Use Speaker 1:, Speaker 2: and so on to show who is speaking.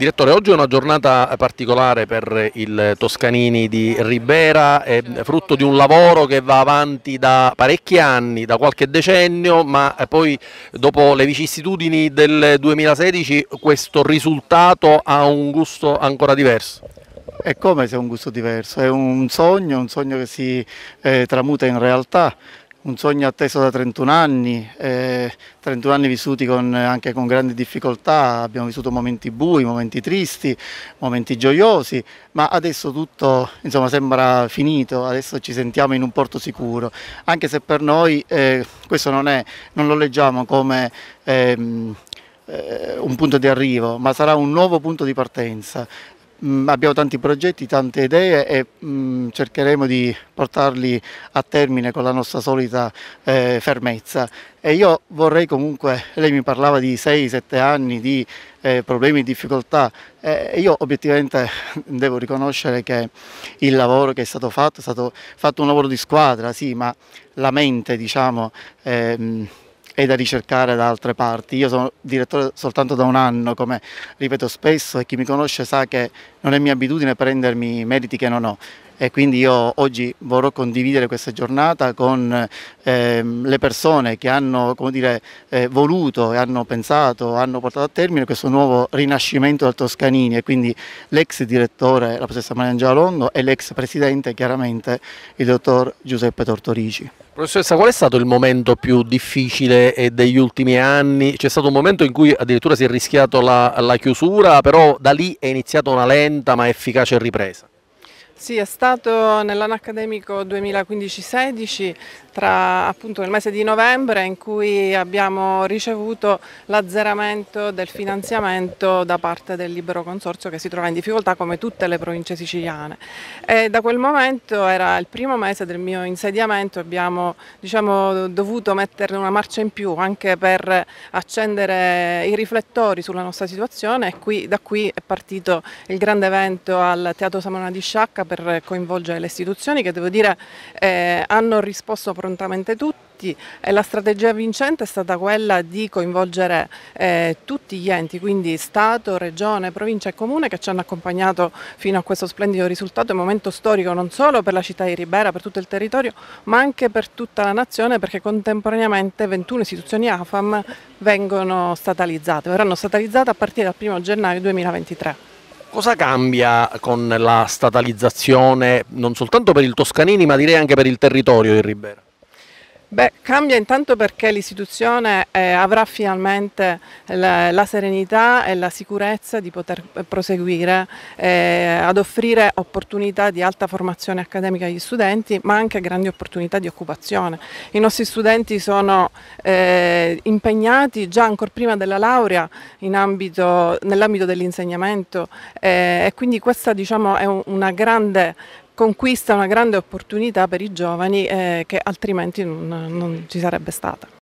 Speaker 1: Direttore, oggi è una giornata particolare per il Toscanini di Ribera, è frutto di un lavoro che va avanti da parecchi anni, da qualche decennio, ma poi dopo le vicissitudini del
Speaker 2: 2016 questo risultato ha un gusto ancora diverso. È come se un gusto diverso, è un sogno, un sogno che si eh, tramuta in realtà, un sogno atteso da 31 anni, eh, 31 anni vissuti con, anche con grandi difficoltà, abbiamo vissuto momenti bui, momenti tristi, momenti gioiosi, ma adesso tutto insomma, sembra finito, adesso ci sentiamo in un porto sicuro, anche se per noi eh, questo non, è, non lo leggiamo come... Ehm, eh, un punto di arrivo, ma sarà un nuovo punto di partenza Mm, abbiamo tanti progetti, tante idee e mh, mm, cercheremo di portarli a termine con la nostra solita eh, fermezza. E io vorrei comunque, lei mi parlava di 6-7 anni di eh, problemi e difficoltà, eh, io obiettivamente devo riconoscere che il lavoro che è stato fatto è stato fatto un lavoro di squadra, sì, ma la mente, diciamo, ehm, è da ricercare da altre parti. Io sono direttore soltanto da un anno, come ripeto spesso, e chi mi conosce sa che non è mia abitudine prendermi meriti che non ho e quindi io oggi vorrò condividere questa giornata con ehm, le persone che hanno dire, eh, voluto e hanno pensato, hanno portato a termine questo nuovo rinascimento del Toscanini e quindi l'ex direttore, la professoressa Maria Angela Longo e l'ex presidente chiaramente il dottor Giuseppe Tortorici. Professoressa, qual è stato il momento più difficile eh, degli ultimi anni? C'è stato un momento in cui
Speaker 1: addirittura si è rischiato la, la chiusura, però da lì è iniziata una lenta ma efficace ripresa.
Speaker 3: Sì, è stato nell'anno accademico 2015-16, tra appunto nel mese di novembre, in cui abbiamo ricevuto l'azzeramento del finanziamento da parte del libero consorzio che si trova in difficoltà come tutte le province siciliane. E da quel momento era il primo mese del mio insediamento, abbiamo diciamo, dovuto mettere una marcia in più anche per accendere i riflettori sulla nostra situazione e qui, da qui è partito il grande evento al Teatro Samona di Sciacca per coinvolgere le istituzioni che devo dire eh, hanno risposto prontamente tutti e la strategia vincente è stata quella di coinvolgere eh, tutti gli enti, quindi Stato, Regione, Provincia e Comune che ci hanno accompagnato fino a questo splendido risultato, un momento storico non solo per la città di Ribera, per tutto il territorio, ma anche per tutta la nazione perché contemporaneamente 21 istituzioni AFAM vengono statalizzate, verranno statalizzate a partire dal 1 gennaio 2023.
Speaker 1: Cosa cambia con la statalizzazione non soltanto per il Toscanini ma direi anche per il territorio di Ribera?
Speaker 3: Beh, cambia intanto perché l'istituzione eh, avrà finalmente la, la, serenità e la sicurezza di poter proseguire eh, ad offrire opportunità di alta formazione accademica agli studenti, ma anche grandi opportunità di occupazione. I nostri studenti sono eh, impegnati già ancora prima della laurea nell'ambito dell'insegnamento eh, e quindi questa diciamo, è un, una grande conquista una grande opportunità per i giovani eh, che altrimenti non, non ci sarebbe stata.